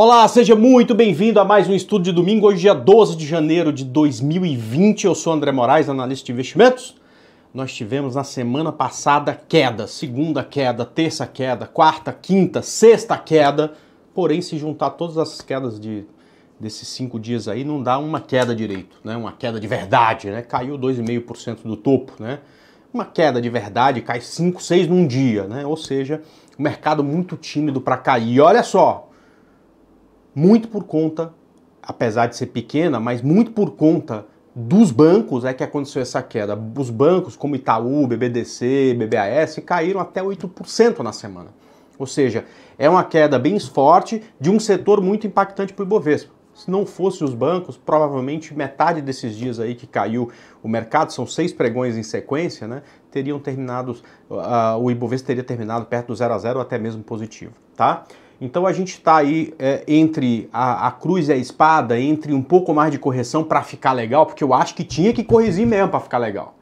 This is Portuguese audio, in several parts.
Olá, seja muito bem-vindo a mais um estudo de domingo, hoje dia 12 de janeiro de 2020. Eu sou André Moraes, analista de investimentos. Nós tivemos na semana passada queda, segunda queda, terça queda, quarta, quinta, sexta queda. Porém, se juntar todas as quedas de, desses cinco dias aí, não dá uma queda direito, né? Uma queda de verdade, né? Caiu 2,5% do topo, né? Uma queda de verdade cai 5, 6 num dia, né? Ou seja, o mercado muito tímido para cair. E olha só, muito por conta, apesar de ser pequena, mas muito por conta dos bancos é que aconteceu essa queda. Os bancos como Itaú, BBDC, BBAS caíram até 8% na semana. Ou seja, é uma queda bem forte de um setor muito impactante para o Ibovespa. Se não fosse os bancos, provavelmente metade desses dias aí que caiu o mercado, são seis pregões em sequência, né? Teriam terminado, uh, o Ibovespa teria terminado perto do zero a zero ou até mesmo positivo, tá? Então a gente está aí é, entre a, a, cruz e a espada, entre um pouco mais de correção para ficar legal, porque eu acho que tinha que corrigir mesmo para ficar legal.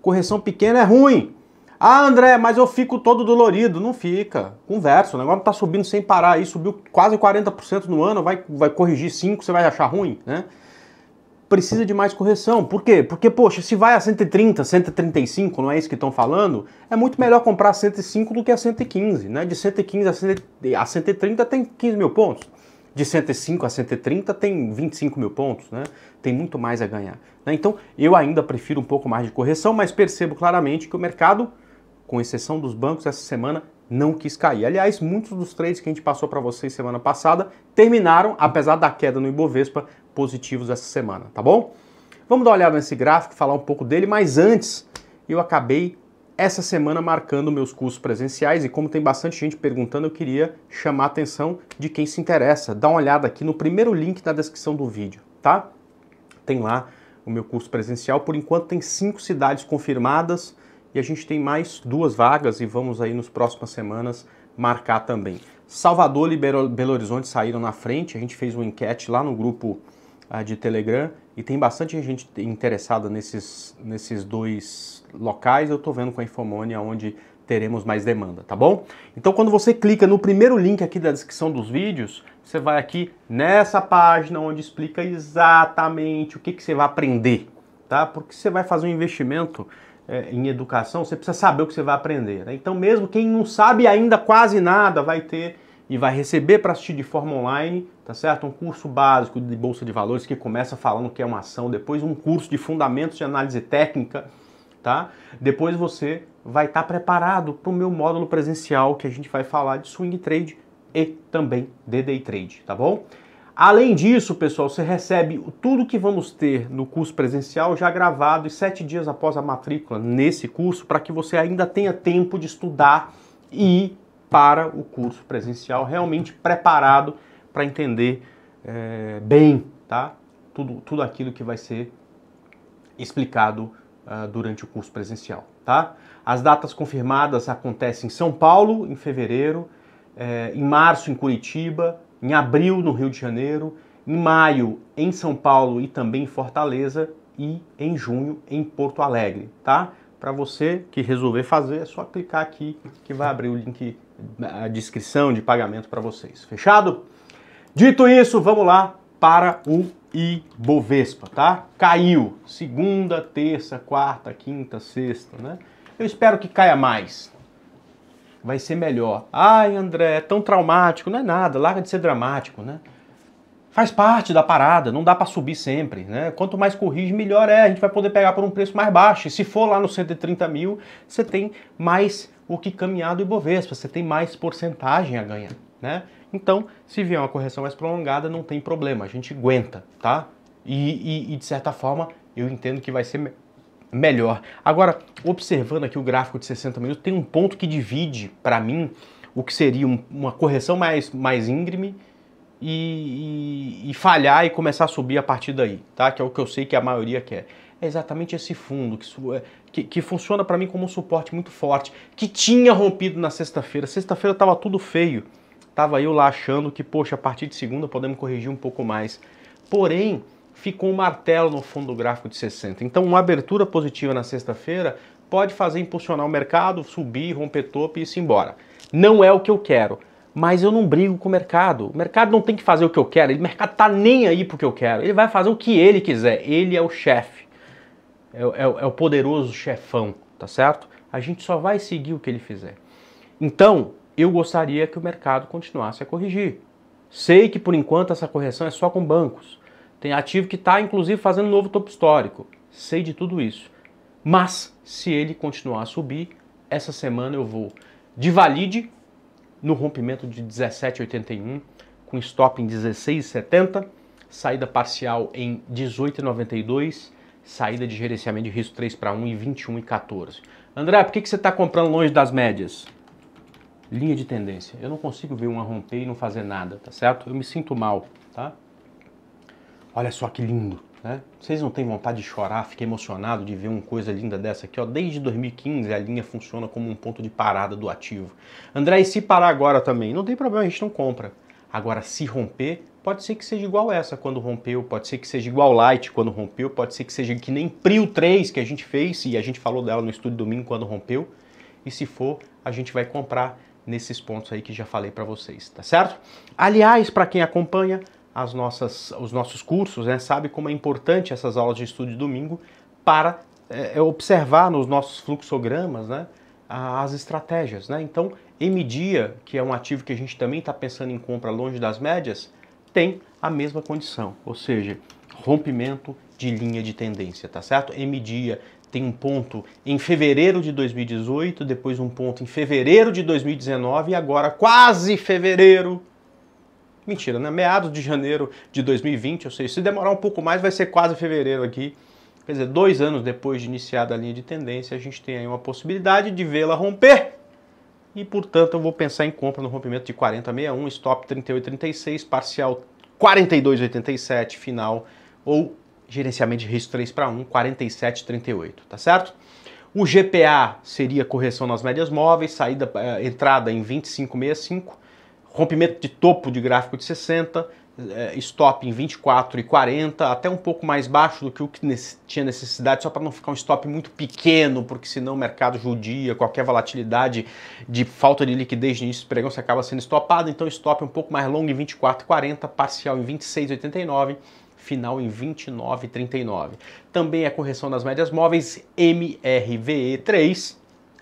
Correção pequena é ruim. Ah, André, mas eu fico todo dolorido. Não fica. Conversa, o negócio tá subindo sem parar aí, subiu quase 40% no ano, vai, vai corrigir 5%, você vai achar ruim, né? precisa de mais correção. Por quê? Porque, poxa, se vai a 130, 135, não é isso que estão falando, é muito melhor comprar 105 do que a 115, né? De 115 a, 100, a 130 tem 15 mil pontos. De 105 a 130 tem 25 mil pontos, né? Tem muito mais a ganhar. Né? Então, eu ainda prefiro um pouco mais de correção, mas percebo claramente que o mercado, com exceção dos bancos, essa semana não quis cair. Aliás, muitos dos trades que a gente passou para vocês semana passada terminaram, apesar da queda no Ibovespa, positivos essa semana, tá bom? Vamos dar uma olhada nesse gráfico, falar um pouco dele, mas antes eu acabei essa semana marcando meus cursos presenciais e como tem bastante gente perguntando, eu queria chamar a atenção de quem se interessa. Dá uma olhada aqui no primeiro link da descrição do vídeo, tá? Tem lá o meu curso presencial. Por enquanto tem cinco cidades confirmadas e a gente tem mais duas vagas e vamos aí nos próximas semanas marcar também. Salvador e Belo Horizonte saíram na frente, a gente fez uma enquete lá no grupo de Telegram e tem bastante gente interessada nesses, nesses dois locais. Eu estou vendo com a Infomone onde teremos mais demanda, tá bom? Então quando você clica no primeiro link aqui da descrição dos vídeos, você vai aqui nessa página onde explica exatamente o que, que você vai aprender, tá? Porque você vai fazer um investimento é, em educação, você precisa saber o que você vai aprender. Né? Então mesmo quem não sabe ainda quase nada vai ter e vai receber para assistir de forma online, tá certo? Um curso básico de bolsa de valores que começa falando que é uma ação, depois um curso de fundamentos de análise técnica, tá? Depois você vai estar tá preparado para o meu módulo presencial que a gente vai falar de swing trade e também de day trade, tá bom? Além disso, pessoal, você recebe tudo que vamos ter no curso presencial já gravado e sete dias após a matrícula nesse curso para que você ainda tenha tempo de estudar e para o curso presencial, realmente preparado para entender é, bem tá? tudo, tudo aquilo que vai ser explicado uh, durante o curso presencial. Tá? As datas confirmadas acontecem em São Paulo, em fevereiro, é, em março, em Curitiba, em abril, no Rio de Janeiro, em maio, em São Paulo e também em Fortaleza, e em junho, em Porto Alegre. Tá? Para você que resolver fazer, é só clicar aqui que vai abrir o link na descrição de pagamento para vocês. Fechado? Dito isso, vamos lá para o Ibovespa, tá? Caiu segunda, terça, quarta, quinta, sexta, né? Eu espero que caia mais. Vai ser melhor. Ai, André, é tão traumático. Não é nada, larga de ser dramático, né? faz parte da parada, não dá para subir sempre, né? Quanto mais corrige, melhor é, a gente vai poder pegar por um preço mais baixo. E se for lá no 130 mil, você tem mais o que caminhar do Ibovespa, você tem mais porcentagem a ganhar, né? Então, se vier uma correção mais prolongada, não tem problema, a gente aguenta, tá? E, e, e de certa forma, eu entendo que vai ser me melhor. Agora, observando aqui o gráfico de 60 minutos, tem um ponto que divide, para mim, o que seria um, uma correção mais, mais íngreme e, e, e, falhar e começar a subir a partir daí, tá? Que é o que eu sei que a maioria quer. É exatamente esse fundo que, é, que, que funciona para mim como um suporte muito forte, que tinha rompido na sexta-feira. Sexta-feira estava tudo feio. estava eu lá achando que, poxa, a partir de segunda podemos corrigir um pouco mais. Porém, ficou um martelo no fundo do gráfico de 60. Então, uma abertura positiva na sexta-feira pode fazer impulsionar o mercado, subir, romper topo e ir embora. Não é o que eu quero mas eu não brigo com o mercado. O mercado não tem que fazer o que eu quero, o mercado tá nem aí pro que eu quero. Ele vai fazer o que ele quiser, ele é o chefe, é, é, é o poderoso chefão, tá certo? A gente só vai seguir o que ele fizer. Então, eu gostaria que o mercado continuasse a corrigir. Sei que por enquanto essa correção é só com bancos. Tem ativo que está inclusive fazendo novo topo histórico. Sei de tudo isso. Mas se ele continuar a subir, essa semana eu vou de valide no rompimento de 17,81 com stop em 16,70, saída parcial em 18,92, saída de gerenciamento de risco 3 para 1 e 21,14. André, por que, que você está comprando longe das médias? Linha de tendência. Eu não consigo ver uma romper e não fazer nada, tá certo? Eu me sinto mal, tá? Olha só que lindo. Né? Vocês não têm vontade de chorar, ficar emocionado de ver uma coisa linda dessa aqui. Ó. Desde 2015 a linha funciona como um ponto de parada do ativo. André, e se parar agora também? Não tem problema, a gente não compra. Agora, se romper, pode ser que seja igual essa quando rompeu, pode ser que seja igual Light quando rompeu, pode ser que seja que nem Prio 3 que a gente fez e a gente falou dela no estúdio domingo quando rompeu. E se for, a gente vai comprar nesses pontos aí que já falei para vocês, tá certo? Aliás, para quem acompanha, as nossas, os nossos cursos, né, sabe como é importante essas aulas de estudo de domingo para é, é observar nos nossos fluxogramas né, as estratégias. Né? Então, MDIA, que é um ativo que a gente também está pensando em compra longe das médias, tem a mesma condição, ou seja, rompimento de linha de tendência, tá certo? MDIA tem um ponto em fevereiro de 2018, depois um ponto em fevereiro de 2019 e agora quase fevereiro Mentira, né? Meados de janeiro de 2020, ou seja, se demorar um pouco mais, vai ser quase fevereiro aqui. Quer dizer, dois anos depois de iniciada a linha de tendência, a gente tem aí uma possibilidade de vê-la romper. E, portanto, eu vou pensar em compra no rompimento de 40,61, stop 38,36, parcial 42,87, final ou gerenciamento de risco 3 para 1, 47,38, tá certo? O GPA seria correção nas médias móveis, saída, eh, entrada em 25,65, rompimento de topo de gráfico de 60, é, stop em 24 e 40, até um pouco mais baixo do que o que tinha necessidade, só para não ficar um stop muito pequeno, porque senão o mercado judia, qualquer volatilidade de falta de liquidez no início do pregão, você acaba sendo stopado, então stop um pouco mais longo em 24 e 40, parcial em 26 e 89, final em 29 e 39. Também a correção das médias móveis MRVE3,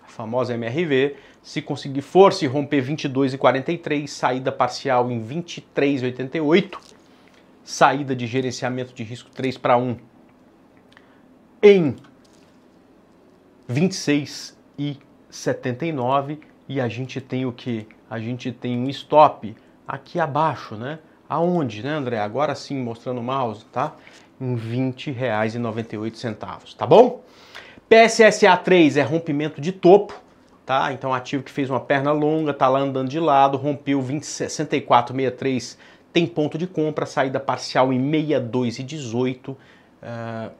a famosa MRV, se conseguir força e romper 22,43, saída parcial em 23,88, saída de gerenciamento de risco 3 para 1 em 26,79 e a gente tem o que? A gente tem um stop aqui abaixo, né? Aonde, né, André? Agora sim, mostrando o mouse, tá? Em R$ 20,98, tá bom? PSSA 3 é rompimento de topo, tá? Então ativo que fez uma perna longa, tá lá andando de lado, rompeu 206463, tem ponto de compra, saída parcial em 62,18, uh, eh,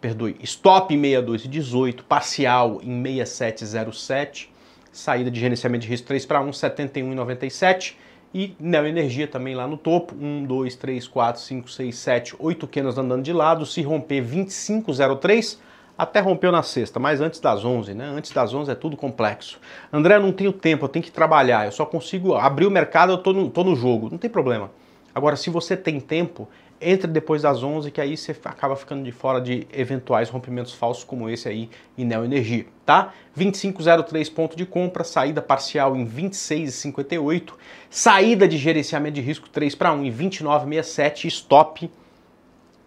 perdoe, stop em 62,18, parcial em 6707, saída de gerenciamento de risco 3 para 1, 71,97 e 97 e Neoenergia também lá no topo, 1, 2, 3, 4, 5, 6, 7, 8 quenas andando de lado, se romper 2503, até rompeu na sexta, mas antes das 11, né? Antes das 11 é tudo complexo. André, eu não tenho tempo, eu tenho que trabalhar, eu só consigo abrir o mercado, eu tô no, tô no jogo, não tem problema. Agora, se você tem tempo, entre depois das 11, que aí você acaba ficando de fora de eventuais rompimentos falsos como esse aí em Neo Energia, tá? 2503 ponto de compra, saída parcial em 26,58, saída de gerenciamento de risco 3 para 1 em 29,67, stop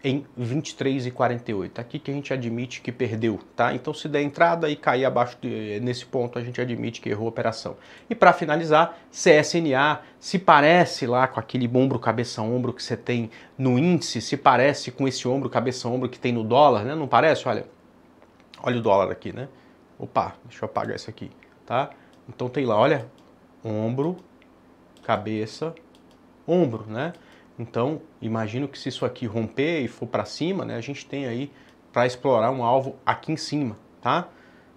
em 23,48. Aqui que a gente admite que perdeu, tá? Então se der entrada e cair abaixo de, nesse ponto, a gente admite que errou a operação. E para finalizar, CSNA se parece lá com aquele ombro cabeça ombro que você tem no índice, se parece com esse ombro cabeça ombro que tem no dólar, né? Não parece? Olha. Olha o dólar aqui, né? Opa, deixa eu apagar isso aqui, tá? Então tem lá, olha, ombro, cabeça, ombro, né? Então, imagino que se isso aqui romper e for para cima, né, a gente tem aí para explorar um alvo aqui em cima, tá?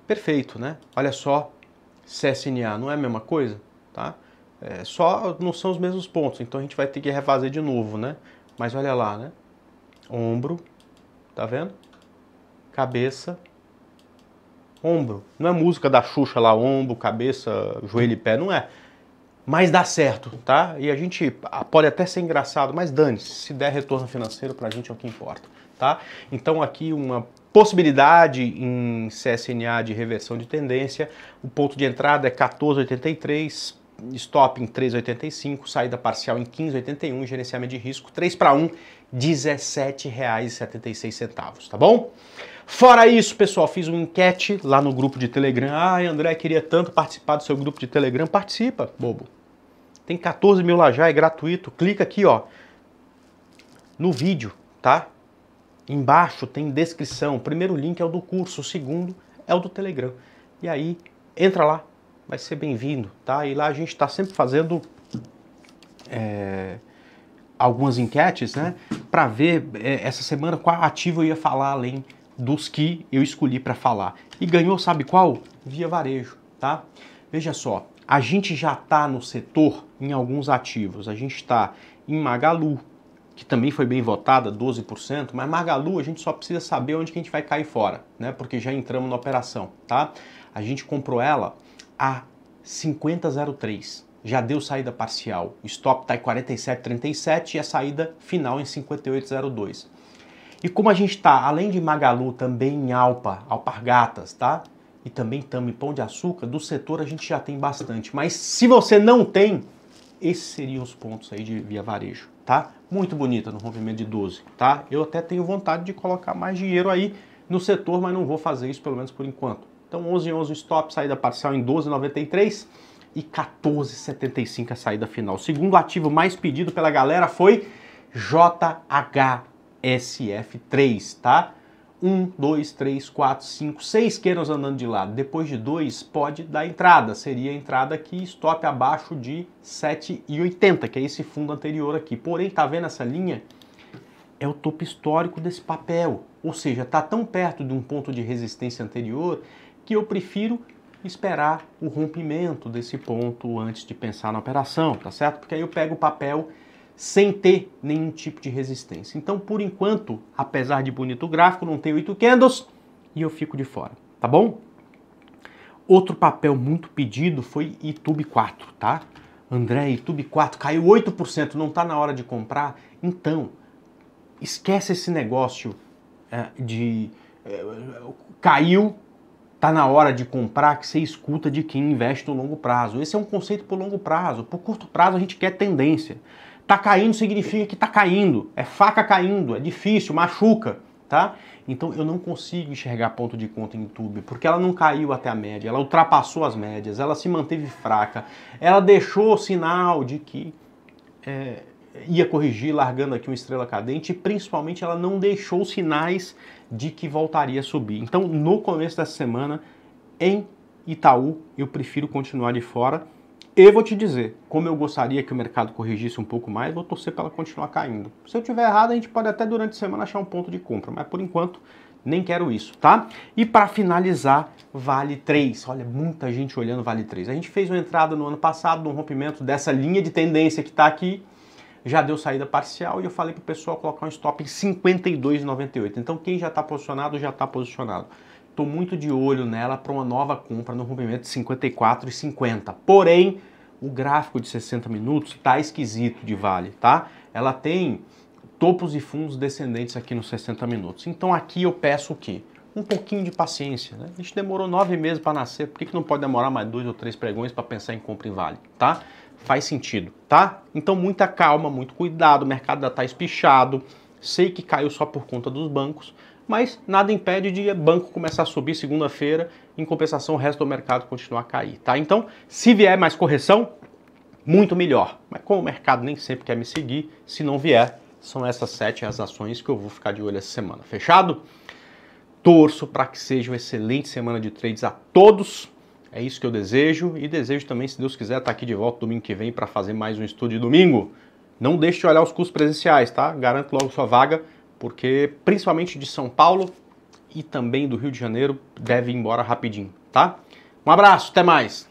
Perfeito, né? Olha só, CSNA não é a mesma coisa, tá? É, só não são os mesmos pontos, então a gente vai ter que refazer de novo, né? Mas olha lá, né? Ombro, tá vendo? Cabeça, ombro. Não é música da Xuxa lá, ombro, cabeça, joelho e pé, não é mas dá certo, tá? E a gente pode até ser engraçado, mas dane-se, se der retorno financeiro para a gente é o que importa, tá? Então aqui uma possibilidade em CSNA de reversão de tendência, o ponto de entrada é 1483, stop em 3,85, saída parcial em 15,81, gerenciamento de risco 3 para 1, R$ 17,76, tá bom? Fora isso, pessoal, fiz uma enquete lá no grupo de Telegram. Ah, André, queria tanto participar do seu grupo de Telegram. Participa, bobo. Tem 14 mil lá já, é gratuito. Clica aqui, ó, no vídeo, tá? Embaixo tem descrição. O primeiro link é o do curso, o segundo é o do Telegram. E aí, entra lá, vai ser bem-vindo, tá? E lá a gente está sempre fazendo é, algumas enquetes, né? Para ver é, essa semana qual ativo eu ia falar além dos que eu escolhi para falar. E ganhou, sabe qual? Via varejo, tá? Veja só, a gente já está no setor em alguns ativos. A gente está em Magalu, que também foi bem votada, 12%, mas Magalu a gente só precisa saber onde que a gente vai cair fora, né? Porque já entramos na operação, tá? A gente comprou ela a 5003. Já deu saída parcial. O stop está em 47,37 e a saída final em 58,02. E como a gente está, além de Magalu, também em Alpa, Alpargatas, tá? E também Tamo e Pão de Açúcar, do setor a gente já tem bastante. Mas se você não tem, esses seriam os pontos aí de via varejo, tá? Muito bonita no rompimento de 12, tá? Eu até tenho vontade de colocar mais dinheiro aí no setor, mas não vou fazer isso pelo menos por enquanto. Então 11 em 11 stop, saída parcial em 12,93 e 14,75 a saída final. O segundo ativo mais pedido pela galera foi JH SF3, tá? 1, 2, 3, 4, 5, 6 queiros andando de lado. Depois de 2, pode dar entrada. Seria a entrada que stop abaixo de 7,80, que é esse fundo anterior aqui. Porém, tá vendo essa linha? É o topo histórico desse papel. Ou seja, tá tão perto de um ponto de resistência anterior que eu prefiro esperar o rompimento desse ponto antes de pensar na operação, tá certo? Porque aí eu pego o papel sem ter nenhum tipo de resistência. Então, por enquanto, apesar de bonito o gráfico, não tem oito candles e eu fico de fora, tá bom? Outro papel muito pedido foi YouTube 4, tá? André, YouTube 4 caiu 8%, não tá na hora de comprar? Então, esquece esse negócio é, de é, caiu, tá na hora de comprar que você escuta de quem investe no longo prazo. Esse é um conceito por longo prazo. Por curto prazo a gente quer tendência. Tá caindo significa que tá caindo, é faca caindo, é difícil, machuca, tá? Então eu não consigo enxergar ponto de conta em tube, porque ela não caiu até a média, ela ultrapassou as médias, ela se manteve fraca, ela deixou sinal de que é, ia corrigir largando aqui uma estrela cadente e principalmente ela não deixou sinais de que voltaria a subir. Então no começo dessa semana, em Itaú, eu prefiro continuar de fora e vou te dizer, como eu gostaria que o mercado corrigisse um pouco mais, vou torcer para ela continuar caindo. Se eu tiver errado, a gente pode até durante a semana achar um ponto de compra, mas por enquanto nem quero isso, tá? E para finalizar, Vale 3. Olha, muita gente olhando Vale 3. A gente fez uma entrada no ano passado, um rompimento dessa linha de tendência que está aqui, já deu saída parcial e eu falei para o pessoal colocar um stop em 52,98. Então quem já está posicionado, já está posicionado. Estou muito de olho nela para uma nova compra no rompimento de 54,50. Porém, o gráfico de 60 minutos está esquisito de Vale, tá? Ela tem topos e fundos descendentes aqui nos 60 minutos. Então aqui eu peço o quê? Um pouquinho de paciência, né? A gente demorou nove meses para nascer, por que, que não pode demorar mais dois ou três pregões para pensar em compra em Vale, tá? Faz sentido, tá? Então muita calma, muito cuidado, o mercado já está espichado, sei que caiu só por conta dos bancos, mas nada impede de banco começar a subir segunda-feira, em compensação o resto do mercado continuar a cair, tá? Então, se vier mais correção, muito melhor. Mas como o mercado nem sempre quer me seguir, se não vier, são essas sete as ações que eu vou ficar de olho essa semana. Fechado? Torço para que seja uma excelente semana de trades a todos. É isso que eu desejo e desejo também, se Deus quiser, estar tá aqui de volta domingo que vem para fazer mais um estudo de domingo. Não deixe de olhar os cursos presenciais, tá? Garanto logo sua vaga porque principalmente de São Paulo e também do Rio de Janeiro deve ir embora rapidinho, tá? Um abraço, até mais!